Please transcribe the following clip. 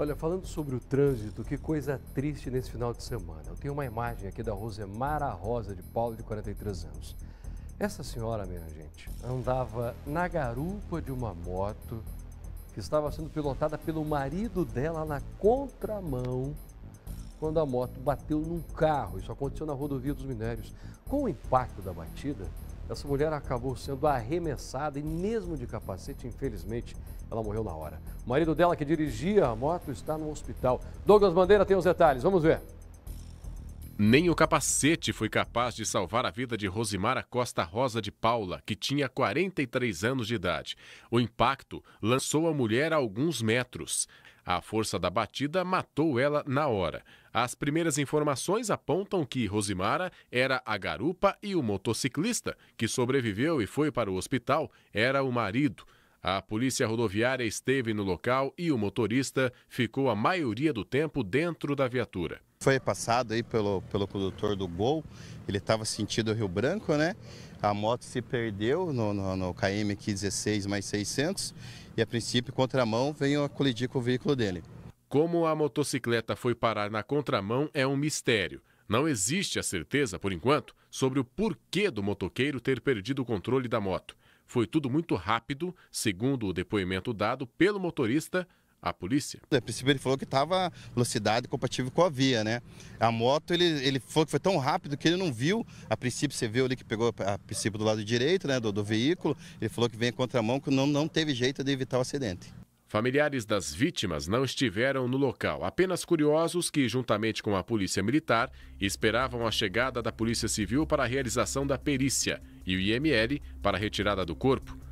Olha, falando sobre o trânsito, que coisa triste nesse final de semana. Eu tenho uma imagem aqui da Rosemara Rosa de Paulo, de 43 anos. Essa senhora, minha gente, andava na garupa de uma moto que estava sendo pilotada pelo marido dela na contramão quando a moto bateu num carro. Isso aconteceu na rodovia dos Minérios. Com o impacto da batida, essa mulher acabou sendo arremessada e, mesmo de capacete, infelizmente, ela morreu na hora. O marido dela, que dirigia a moto, está no hospital. Douglas Bandeira tem os detalhes. Vamos ver. Nem o capacete foi capaz de salvar a vida de Rosimara Costa Rosa de Paula, que tinha 43 anos de idade. O impacto lançou a mulher a alguns metros. A força da batida matou ela na hora. As primeiras informações apontam que Rosimara era a garupa e o motociclista que sobreviveu e foi para o hospital era o marido. A polícia rodoviária esteve no local e o motorista ficou a maioria do tempo dentro da viatura. Foi passado aí pelo, pelo condutor do Gol, ele estava sentido Rio Branco, né? A moto se perdeu no, no, no KM aqui 16 mais 600 e a princípio, contramão, veio a colidir com o veículo dele. Como a motocicleta foi parar na contramão é um mistério. Não existe a certeza, por enquanto, sobre o porquê do motoqueiro ter perdido o controle da moto. Foi tudo muito rápido, segundo o depoimento dado pelo motorista a polícia? É, a princípio ele falou que estava velocidade compatível com a via, né? A moto, ele, ele falou que foi tão rápido que ele não viu. A princípio você viu ali que pegou a princípio do lado direito, né, do, do veículo. Ele falou que vem contra a mão, que não, não teve jeito de evitar o acidente. Familiares das vítimas não estiveram no local, apenas curiosos que, juntamente com a Polícia Militar, esperavam a chegada da Polícia Civil para a realização da perícia e o IML para a retirada do corpo.